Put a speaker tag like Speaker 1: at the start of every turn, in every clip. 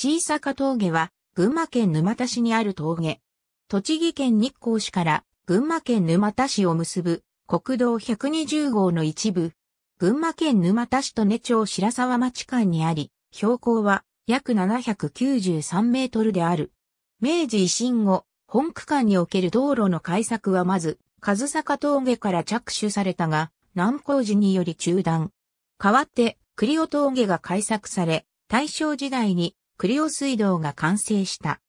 Speaker 1: 椎坂峠は、群馬県沼田市にある峠。栃木県日光市から群馬県沼田市を結ぶ国道120号の一部。群馬県沼田市と根町白沢町間にあり、標高は約793メートルである。明治維新後、本区間における道路の改作はまず、和坂峠から着手されたが、南高寺により中断。代わって、栗尾峠が開作され、大正時代にクリオ水道が完成した。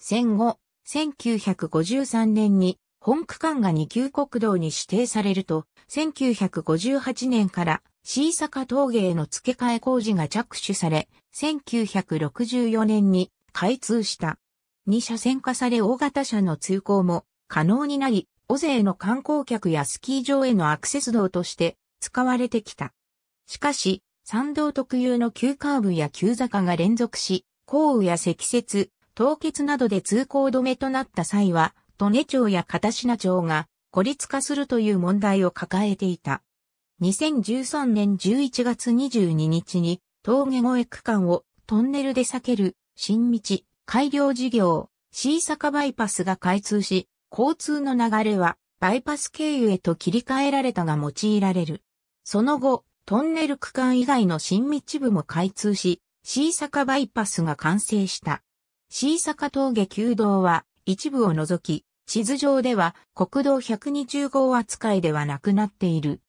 Speaker 1: 戦後、1953年に本区間が二級国道に指定されると、1958年からシ坂峠への付け替え工事が着手され、1964年に開通した。二車線化され大型車の通行も可能になり、大勢の観光客やスキー場へのアクセス道として使われてきた。しかし、山道特有の急カーブや急坂が連続し、降雨や積雪、凍結などで通行止めとなった際は、利根町や片品町が孤立化するという問題を抱えていた。2013年11月22日に峠越え区間をトンネルで避ける新道改良事業 C 坂バイパスが開通し、交通の流れはバイパス経由へと切り替えられたが用いられる。その後、トンネル区間以外の新道部も開通し、新坂バイパスが完成した。新坂峠旧道は一部を除き、地図上では国道120号扱いではなくなっている。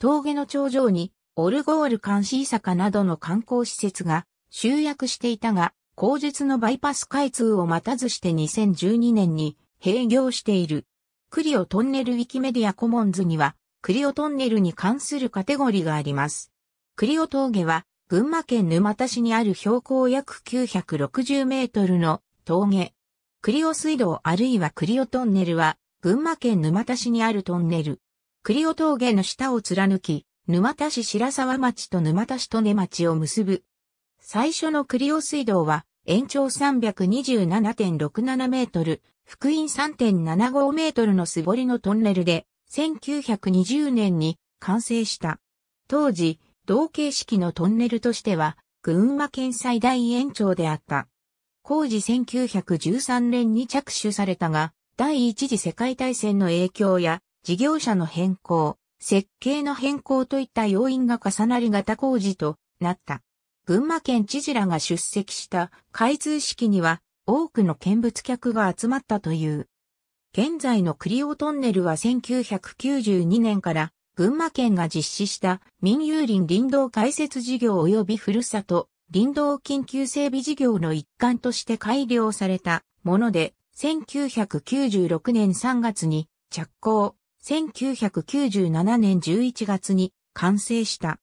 Speaker 1: 峠の頂上にオルゴール館新坂などの観光施設が集約していたが、後述のバイパス開通を待たずして2012年に閉業している。クリオトンネルウィキメディアコモンズにはクリオトンネルに関するカテゴリがあります。クリオ峠は、群馬県沼田市にある標高約960メートルの峠。クリオ水道あるいはクリオトンネルは、群馬県沼田市にあるトンネル。クリオ峠の下を貫き、沼田市白沢町と沼田市利根町を結ぶ。最初のクリオ水道は、延長327.67メートル、福音3.75メートルの素りのトンネルで、1920年に完成した。当時、同形式のトンネルとしては、群馬県最大延長であった。工事1913年に着手されたが、第一次世界大戦の影響や、事業者の変更、設計の変更といった要因が重なり型工事となった。群馬県知事らが出席した開通式には多くの見物客が集まったという。現在のクリオトンネルは1992年から群馬県が実施した民有林林道開設事業及びふるさと林道緊急整備事業の一環として改良されたもので、1996年3月に着工、1997年11月に完成した。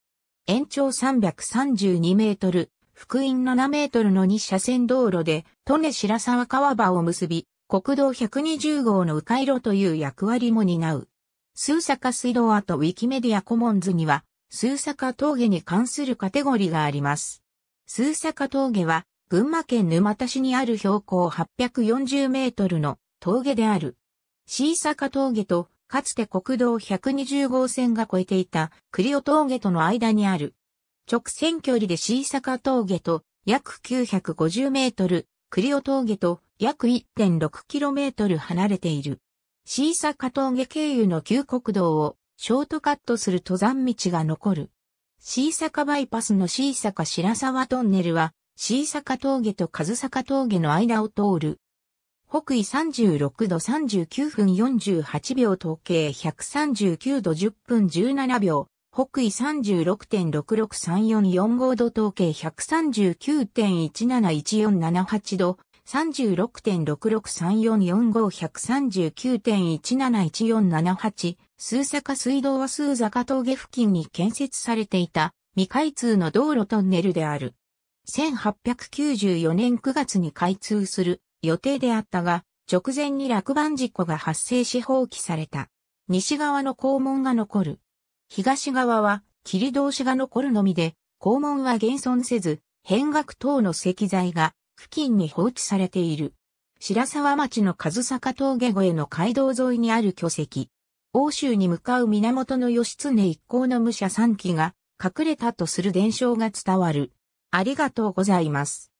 Speaker 1: 延長332メートル、福音7メートルの2車線道路で、利根白沢川場を結び、国道120号の迂回路という役割も担う。数坂水道跡ウィキメディアコモンズには、数坂峠に関するカテゴリーがあります。数坂峠は、群馬県沼田市にある標高840メートルの峠である。シー坂峠と、かつて国道120号線が越えていた栗尾峠との間にある。直線距離でシー坂峠と約950メートル、栗尾峠と約 1.6km 離れている。シーサカ峠経由の旧国道をショートカットする登山道が残る。シーサカバイパスのシーサカ白沢トンネルは、シーサカ峠とカズサカ峠の間を通る。北緯36度39分48秒統計139度10分17秒。北緯36.663445度統計139.171478度、36.663445139.171478数坂水道は数坂峠付近に建設されていた未開通の道路トンネルである。1894年9月に開通する予定であったが、直前に落盤事故が発生し放棄された。西側の肛門が残る。東側は切通しが残るのみで、肛門は現存せず、変額等の石材が付近に放置されている。白沢町の上坂峠越えの街道沿いにある巨石。欧州に向かう源義経一行の武者三機が隠れたとする伝承が伝わる。ありがとうございます。